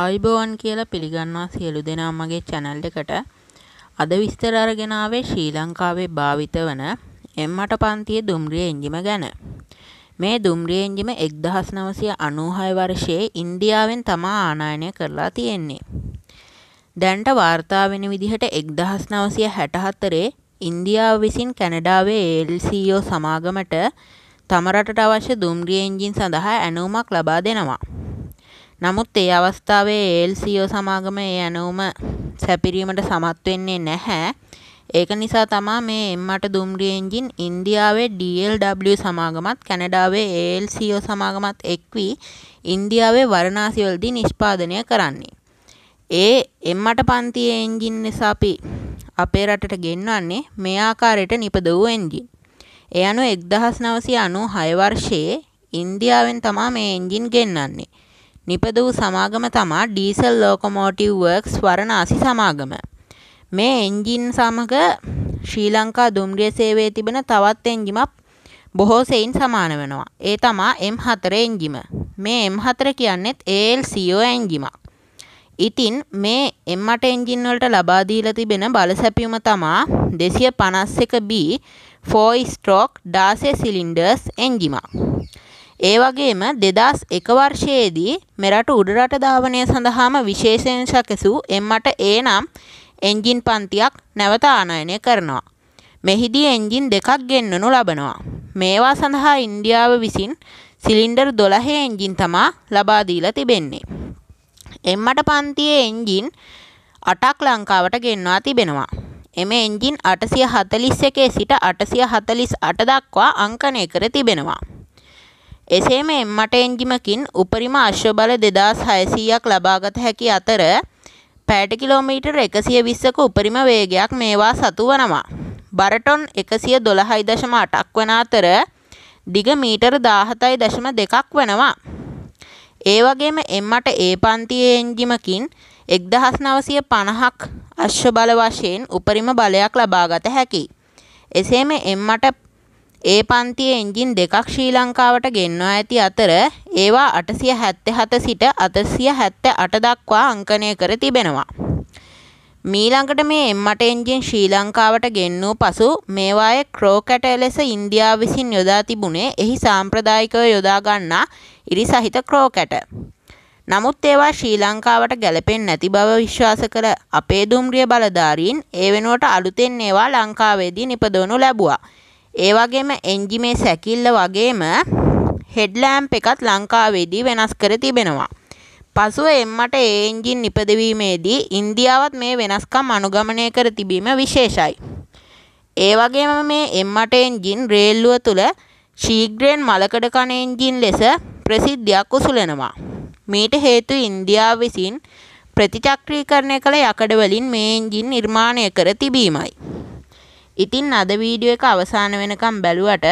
ආයුබෝවන් කියලා පිළිගන්නවා සියලු දෙනා මගේ channel එකට. අද විස්තර අරගෙන ආවේ ශ්‍රී ලංකාවේ භාවිත වන එම්මට පන්තියේ දුම්රිය එන්ජිම ගැන. මේ දුම්රිය එන්ජිම 1996 වර්ෂයේ ඉන්දියාවෙන් තමා ආනයනය කරලා තියෙන්නේ. දැන්ට වාර්තා වෙන විදිහට 1964 ඉන්දියාව විසින් කැනඩාවේ ALCO සමාගමට තම රටට අවශ්‍ය දුම්රිය එන්ජින් සඳහා ඇණුමක් ලබා දෙනවා. නමුත් ඒ අවස්ථාවේ ඒල්සියෝ සමාගම ඒ ඇනවුම සැපිරීමට සමත් වෙන්නේ නැහැ. ඒක නිසා තමා මේ එම්මට දුම්රිය එන්ජින් ඉන්දියාවේ DLW සමාගමත් කැනඩාවේ ALCO සමාගමත් එක්වී ඉන්දියාවේ වරණාසිවලදී නිෂ්පාදනය කරන්නේ. ඒ එම්මට පන්තියේ එන්ජින් නිසා අපි අපේ රටට ගෙන්වන්නේ මේ ආකාරයට නිපද වූ එන්ජින්. ඒ අනුව 1996 වර්ෂයේ ඉන්දියාවෙන් තමා මේ එන්ජින් ගෙන්වන්නේ. නිපද වූ සමාගම තමා ඩීසල් ලෝකොමෝටිව් වර්ක්ස් වරණාසි සමාගම. මේ එන්ජින් සමග ශ්‍රී ලංකා දුම්රිය සේවයේ තිබෙන තවත් එන්ජිමක් බොහෝ සෙයින් සමාන වෙනවා. ඒ තමා M4 එන්ජිම. මේ M4 කියන්නේත් ALCO එන්ජිමක්. ඉතින් මේ M8 එන්ජින් වලට ලබා දීලා තිබෙන බලසැපියුම තමා 251B 4 stroke 16 cylinders එන්ජිමක්. ඒ වගේම 2001 වර්ෂයේදී මෙරට උඩරට ධාවනය සඳහාම විශේෂයෙන් සැකසූ M8A නම් එන්ජින් පන්තියක් නැවත ආනයනය කරනවා. මෙහිදී එන්ජින් දෙකක් ගෙන්වනු ලබනවා. මේවා සඳහා ඉන්දියාව විසින් සිලින්ඩර් 12 එන්ජින් තමා ලබා දීලා තිබෙන්නේ. M8 පන්තියේ එන්ජින් 8ක් ලංකාවට ගෙන්වා තිබෙනවා. එම එන්ජින් 841 සිට 848 දක්වා අංකනය කර තිබෙනවා. එසේම එම්මට එන්ජිමකින් උපරිම අශ්වබල දෙදස් හයසීයක් ලබාගත හැකි අතර පෑට කිලෝමීටර් එකසිය විස්සක උපරිම වේගයක් මේවා සතු වනවා. බරටොන් එකසිය දොළහයි දශම අටක් වන අතර දිග මීටර් දාහතයි දශම දෙකක් වනවා. ඒ වගේම එම්මට ඒ පන්තියේ එන්ජිමකින් එක්දහස් නවසය පණහක් අශ්ව බල වශයෙන් උපරිම බලයක් ලබාගත හැකි. එසේම එම්මට ඒ පන්තියේ එන්ජින් දෙකක් ශ්‍රී ලංකාවට ගෙන්වා ඇති අතර ඒවා 877 සිට 878 දක්වා අංකනය කර තිබෙනවා. මීළඟට මේ M8 එන්ජින් ශ්‍රී ලංකාවට ගෙන්වූ පසු මේවායේ ක්‍රෝකැට ලෙස ඉන්දියාව විසින් යොදා තිබුණේ එහි සාම්ප්‍රදායිකව යොදා ගන්නා ඉරි සහිත ක්‍රෝකැට. නමුත් ඒවා ශ්‍රී ලංකාවට ගැලපෙන්නේ නැති බව විශ්වාස කළ අපේ දුම්රිය බලධාරීන් ඒ වෙනුවට අලුතෙන් ඒවා ලංකාවේදී නිපදවනු ලැබුවා. ඒ වගේම එන්ජිමේ සැකිල්ල වගේම හෙඩ්ලෑම්ප් එකත් ලංකාවේදී වෙනස් කර තිබෙනවා. පසුව එම්මට ඒ එන්ජින් නිපදවීමේදී ඉන්දියාවත් මේ වෙනස්කම් අනුගමනය කර තිබීම විශේෂයි. ඒ වගේම මේ එම්මට එන්ජින් රේල්ලුව තුළ ශීග්‍රයෙන් මලකඩ කණ එන්ජින් ලෙස ප්‍රසිද්ධියක් උසුලනවා. මීට හේතු ඉන්දියාව විසින් ප්‍රතිචක්‍රීකරණය කළ යකඩ වලින් මේ එන්ජින් නිර්මාණය කර තිබීමයි. ඉතින් අද වීඩියෝ එක අවසාන වෙනකම් බැලුවට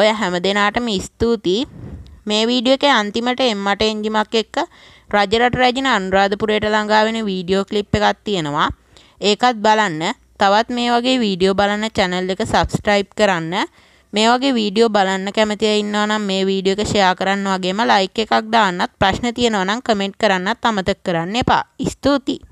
ඔය හැම දෙනාටම ස්තුතියි. මේ වීඩියෝ එකේ අන්තිමට එම්මට එන්ජිමක් එක්ක රජරට රැජින අනුරාධපුරයට ළඟා වෙන වීඩියෝ ක්ලිප් එකක් තියෙනවා. ඒකත් බලන්න. තවත් මේ වගේ වීඩියෝ බලන channel එක subscribe කරන්න. මේ වගේ වීඩියෝ බලන්න කැමති අය ඉන්නවා නම් මේ වීඩියෝ එක share කරන්න වගේම like එකක් දාන්නත් ප්‍රශ්න තියෙනවා නම් comment කරන්නත් අමතක කරන්න එපා. ස්තුතියි.